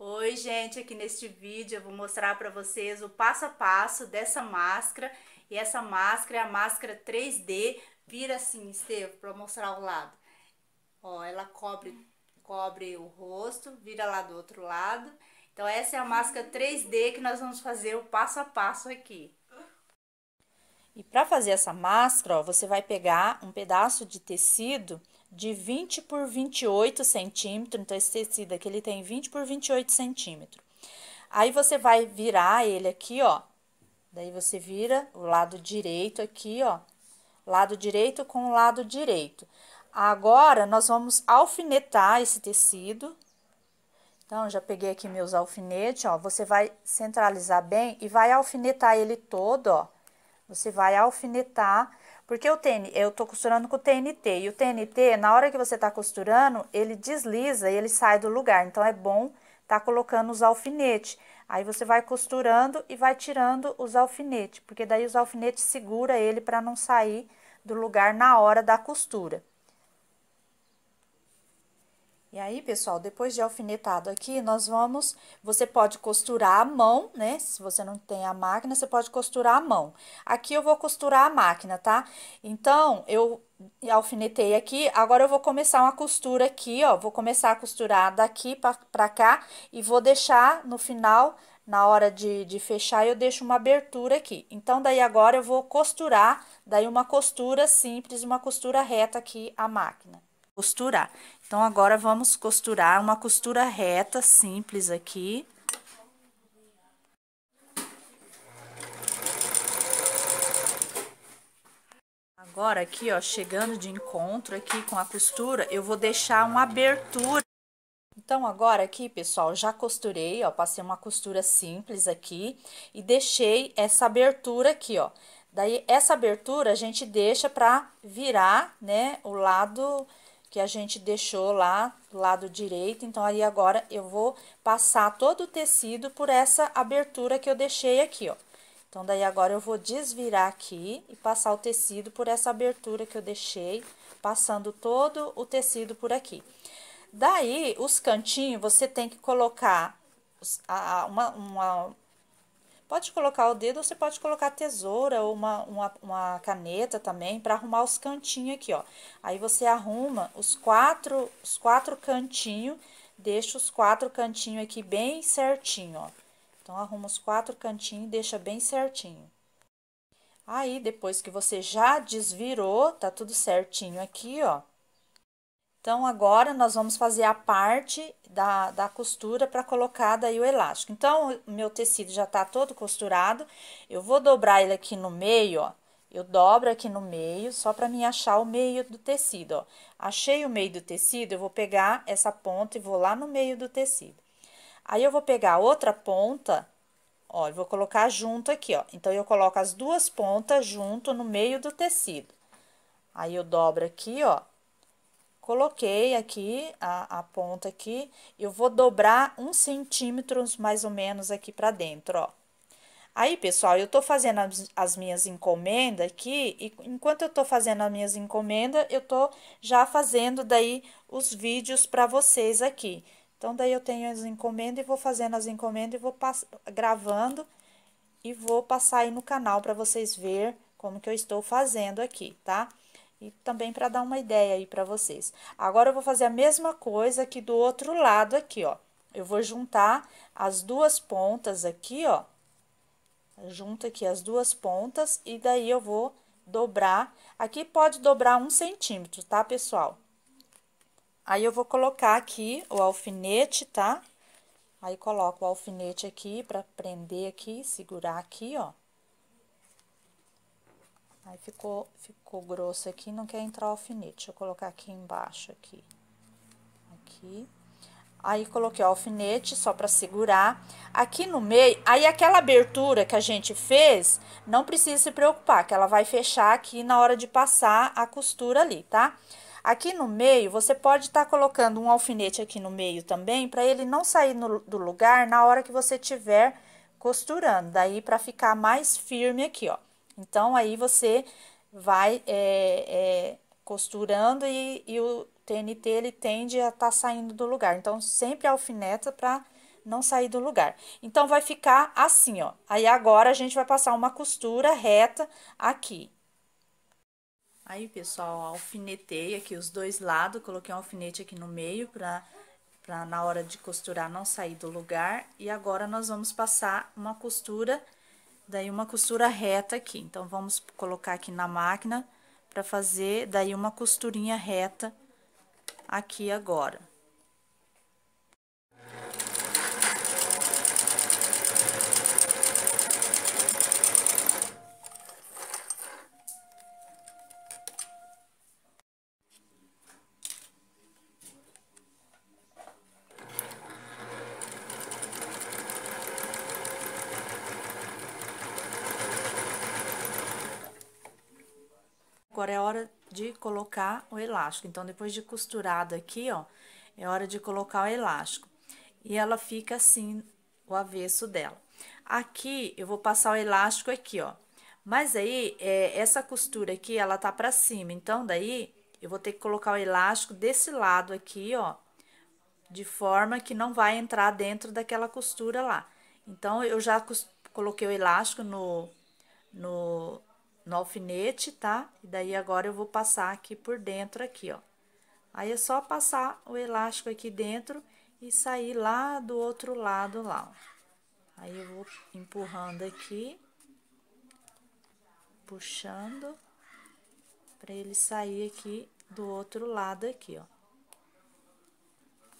Oi gente, aqui neste vídeo eu vou mostrar para vocês o passo a passo dessa máscara e essa máscara é a máscara 3D, vira assim Estevam para mostrar o lado, ó ela cobre, cobre o rosto, vira lá do outro lado, então essa é a máscara 3D que nós vamos fazer o passo a passo aqui. E para fazer essa máscara, ó, você vai pegar um pedaço de tecido de 20 por 28 centímetros. Então, esse tecido aqui ele tem 20 por 28 centímetros. Aí, você vai virar ele aqui, ó. Daí, você vira o lado direito aqui, ó. Lado direito com o lado direito. Agora, nós vamos alfinetar esse tecido. Então, já peguei aqui meus alfinetes, ó. Você vai centralizar bem e vai alfinetar ele todo, ó você vai alfinetar, porque o TN, eu tô costurando com o TNT, e o TNT, na hora que você tá costurando, ele desliza e ele sai do lugar, então é bom tá colocando os alfinetes. Aí você vai costurando e vai tirando os alfinetes, porque daí os alfinetes segura ele para não sair do lugar na hora da costura. E aí, pessoal, depois de alfinetado aqui, nós vamos... Você pode costurar a mão, né? Se você não tem a máquina, você pode costurar a mão. Aqui eu vou costurar a máquina, tá? Então, eu alfinetei aqui, agora eu vou começar uma costura aqui, ó. Vou começar a costurar daqui pra, pra cá e vou deixar no final, na hora de, de fechar, eu deixo uma abertura aqui. Então, daí agora eu vou costurar, daí uma costura simples, uma costura reta aqui a máquina costurar. Então, agora vamos costurar uma costura reta, simples aqui. Agora aqui, ó, chegando de encontro aqui com a costura, eu vou deixar uma abertura. Então, agora aqui, pessoal, já costurei, ó, passei uma costura simples aqui e deixei essa abertura aqui, ó. Daí, essa abertura a gente deixa pra virar, né, o lado que a gente deixou lá, lado direito. Então, aí agora eu vou passar todo o tecido por essa abertura que eu deixei aqui, ó. Então, daí agora eu vou desvirar aqui e passar o tecido por essa abertura que eu deixei, passando todo o tecido por aqui. Daí, os cantinhos, você tem que colocar uma, uma Pode colocar o dedo ou você pode colocar tesoura ou uma, uma, uma caneta também para arrumar os cantinhos aqui, ó. Aí você arruma os quatro, os quatro cantinhos, deixa os quatro cantinhos aqui bem certinho, ó. Então, arruma os quatro cantinhos e deixa bem certinho. Aí, depois que você já desvirou, tá tudo certinho aqui, ó. Então, agora nós vamos fazer a parte da, da costura para colocar daí o elástico. Então, meu tecido já tá todo costurado, eu vou dobrar ele aqui no meio, ó. Eu dobro aqui no meio, só para me achar o meio do tecido, ó. Achei o meio do tecido, eu vou pegar essa ponta e vou lá no meio do tecido. Aí, eu vou pegar outra ponta, ó, eu vou colocar junto aqui, ó. Então, eu coloco as duas pontas junto no meio do tecido. Aí, eu dobro aqui, ó, Coloquei aqui a, a ponta aqui, eu vou dobrar um centímetro mais ou menos aqui pra dentro, ó. Aí, pessoal, eu tô fazendo as, as minhas encomendas aqui, e enquanto eu tô fazendo as minhas encomendas, eu tô já fazendo daí os vídeos pra vocês aqui. Então, daí eu tenho as encomendas e vou fazendo as encomendas e vou gravando e vou passar aí no canal para vocês ver como que eu estou fazendo aqui, tá? E também para dar uma ideia aí para vocês. Agora eu vou fazer a mesma coisa aqui do outro lado aqui, ó. Eu vou juntar as duas pontas aqui, ó. Junto aqui as duas pontas e daí eu vou dobrar. Aqui pode dobrar um centímetro, tá, pessoal? Aí eu vou colocar aqui o alfinete, tá? Aí coloco o alfinete aqui para prender aqui, segurar aqui, ó. Aí ficou, ficou grosso aqui, não quer entrar o alfinete. Deixa eu colocar aqui embaixo, aqui. Aqui. Aí, coloquei o alfinete só para segurar. Aqui no meio, aí aquela abertura que a gente fez, não precisa se preocupar, que ela vai fechar aqui na hora de passar a costura ali, tá? Aqui no meio, você pode estar tá colocando um alfinete aqui no meio também, para ele não sair no, do lugar na hora que você tiver costurando. Daí, para ficar mais firme aqui, ó. Então, aí você vai é, é, costurando e, e, o TNT ele tende a estar tá saindo do lugar. Então, sempre alfineta para não sair do lugar. Então, vai ficar assim, ó. Aí, agora, a gente vai passar uma costura reta aqui. Aí, pessoal, alfinetei aqui os dois lados, coloquei um alfinete aqui no meio para pra na hora de costurar não sair do lugar. E agora, nós vamos passar uma costura reta daí uma costura reta aqui. Então, vamos colocar aqui na máquina para fazer daí uma costurinha reta aqui agora. Agora é hora de colocar o elástico. Então, depois de costurado aqui, ó, é hora de colocar o elástico. E ela fica assim, o avesso dela. Aqui, eu vou passar o elástico aqui, ó. Mas aí, é, essa costura aqui, ela tá pra cima. Então, daí, eu vou ter que colocar o elástico desse lado aqui, ó. De forma que não vai entrar dentro daquela costura lá. Então, eu já coloquei o elástico no, no, no alfinete, tá? E daí agora eu vou passar aqui por dentro aqui, ó. Aí é só passar o elástico aqui dentro e sair lá do outro lado lá, ó. Aí eu vou empurrando aqui, puxando, pra ele sair aqui do outro lado aqui, ó.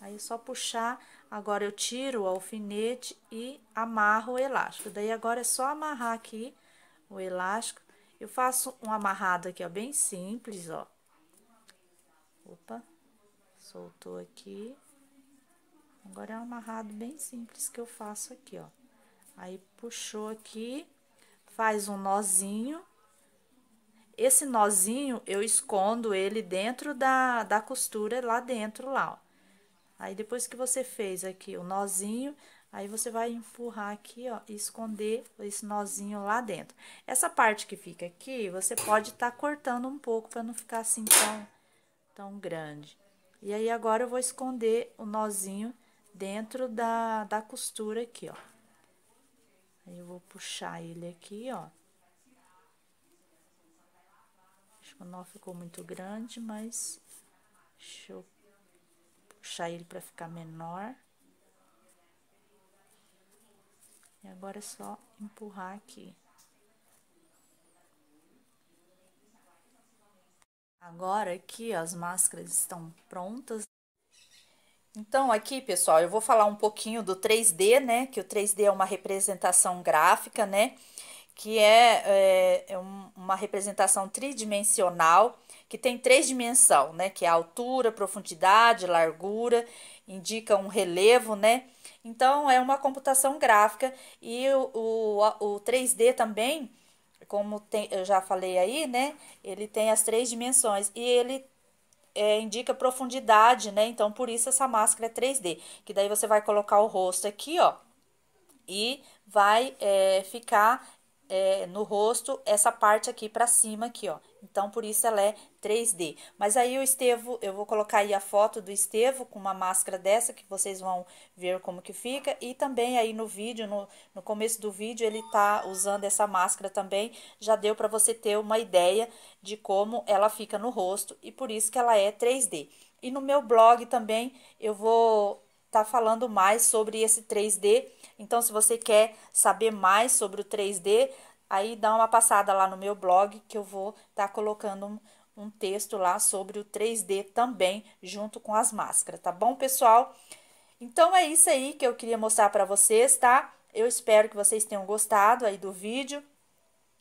Aí é só puxar, agora eu tiro o alfinete e amarro o elástico. Daí agora é só amarrar aqui o elástico eu faço um amarrado aqui, ó, bem simples, ó. Opa, soltou aqui. Agora é um amarrado bem simples que eu faço aqui, ó. Aí, puxou aqui, faz um nozinho. Esse nozinho, eu escondo ele dentro da, da costura, lá dentro, lá, ó. Aí, depois que você fez aqui o nozinho, Aí, você vai empurrar aqui, ó, e esconder esse nozinho lá dentro. Essa parte que fica aqui, você pode estar tá cortando um pouco para não ficar assim tão, tão grande. E aí, agora eu vou esconder o nozinho dentro da, da costura aqui, ó. Aí, eu vou puxar ele aqui, ó. Acho que o nó ficou muito grande, mas deixa eu puxar ele para ficar menor. E agora é só empurrar aqui. Agora aqui as máscaras estão prontas. Então aqui, pessoal, eu vou falar um pouquinho do 3D, né? Que o 3D é uma representação gráfica, né? Que é, é, é uma representação tridimensional que tem três dimensões, né? Que é altura, profundidade, largura, indica um relevo, né? Então, é uma computação gráfica e o, o, o 3D também, como tem, eu já falei aí, né? Ele tem as três dimensões e ele é, indica profundidade, né? Então, por isso essa máscara é 3D. Que daí você vai colocar o rosto aqui, ó, e vai é, ficar é, no rosto essa parte aqui para cima aqui, ó. Então, por isso ela é 3D. Mas aí o Estevo, eu vou colocar aí a foto do Estevo com uma máscara dessa que vocês vão ver como que fica. E também aí no vídeo, no, no começo do vídeo, ele tá usando essa máscara também. Já deu para você ter uma ideia de como ela fica no rosto e por isso que ela é 3D. E no meu blog também eu vou tá falando mais sobre esse 3D. Então, se você quer saber mais sobre o 3D, aí dá uma passada lá no meu blog que eu vou estar tá colocando um, um texto lá sobre o 3D também, junto com as máscaras, tá bom, pessoal? Então é isso aí que eu queria mostrar para vocês, tá? Eu espero que vocês tenham gostado aí do vídeo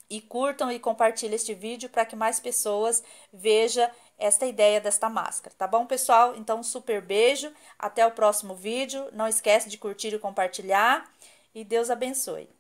e curtam e compartilhem este vídeo para que mais pessoas vejam esta ideia desta máscara, tá bom, pessoal? Então, super beijo, até o próximo vídeo. Não esquece de curtir e compartilhar e Deus abençoe.